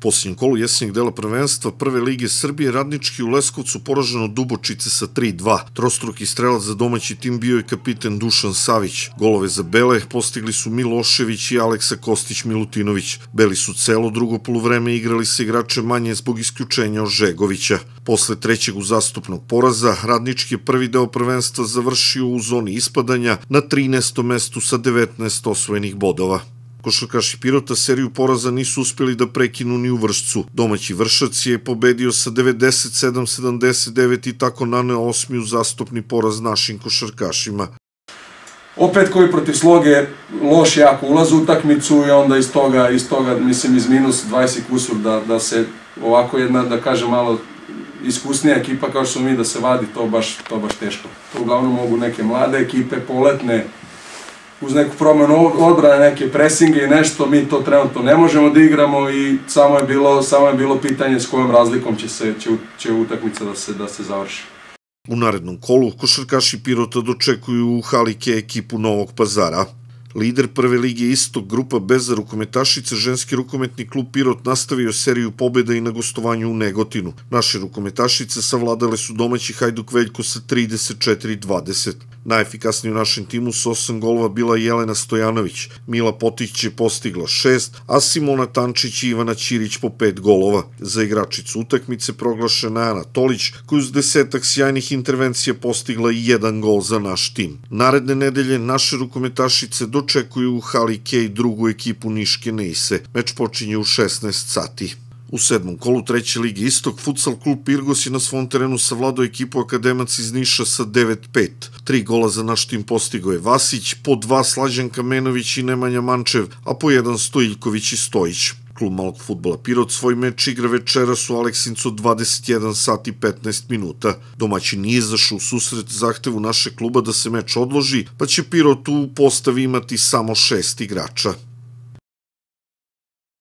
Po kolu jesenjeg dela prvenstva Prve lige Srbije radnički u Leskovcu poražen od Dubočice sa 3-2. Trostruki strelac za domaći tim bio je kapiten Dušan Savić. Golove za Bele postigli su Milošević i Aleksa Kostić-Milutinović. Beli su celo drugo polovreme igrali sa igrače manje zbog isključenja Ožegovića. Posle trećeg uzastopnog poraza, radnički je prvi deo prvenstva završio u zoni ispadanja na 13. mestu sa 19 osvojenih bodova. Košarkaši Pirota seriju poraza nisu uspjeli da prekinu ni u vršcu. Domaći vršac je pobedio sa 97-79 i tako naneo u zastupni poraz našim košarkašima. Opet koji protiv sloge loš jako ulaz u utakmicu i onda iz toga, iz toga mislim iz minus 20 kusur da, da se ovako jedna, da kažem malo iskusnija ekipa kao što smo mi da se vadi, to baš, to baš teško. To uglavnom mogu neke mlade ekipe, poletne, uz neku promenu odbrane, neke presinge i nešto, mi to trenutno ne možemo da igramo i samo je bilo, samo je bilo pitanje s kojom razlikom će, se, će, će utakmica da se, da se završi. U narednom kolu košarkaši Pirota dočekuju u Halike ekipu Novog pazara. Lider prve lige istog grupa Beza rukometašica ženski rukometni klub Pirot nastavio seriju pobjeda i na gostovanju u Negotinu. Naše rukometašice savladale su domaći Hajduk Veljko sa 34-20. Najefikasniji u našem timu s 8 golova bila Jelena Stojanović, Mila Potić je postigla 6, a Simona Tančić i Ivana Ćirić po 5 golova. Za igračicu utakmice proglašena je Ana Tolić, koju uz desetak sjajnih intervencija postigla i jedan gol za naš tim. Naredne nedelje naše rukometašice dočekuju u Hali Kej drugu ekipu Niške Neise. Meč počinje u 16 sati. U sedmom kolu treće ligi Istok, futsal klub Pirgos je na svom terenu savladao ekipu Akademac iz Niša sa 9-5. Tri gola za naš tim postigo je Vasić, po dva Slađan Kamenović i Nemanja Mančev, a po jedan Stojiljković i Stojić klub malog futbola Pirot svoj meč igra večeras u Aleksincu 21 sat i 15 minuta. Domaći nije zašao u susret zahtevu naše kluba da se meč odloži, pa će Pirot u postavi imati samo šest igrača.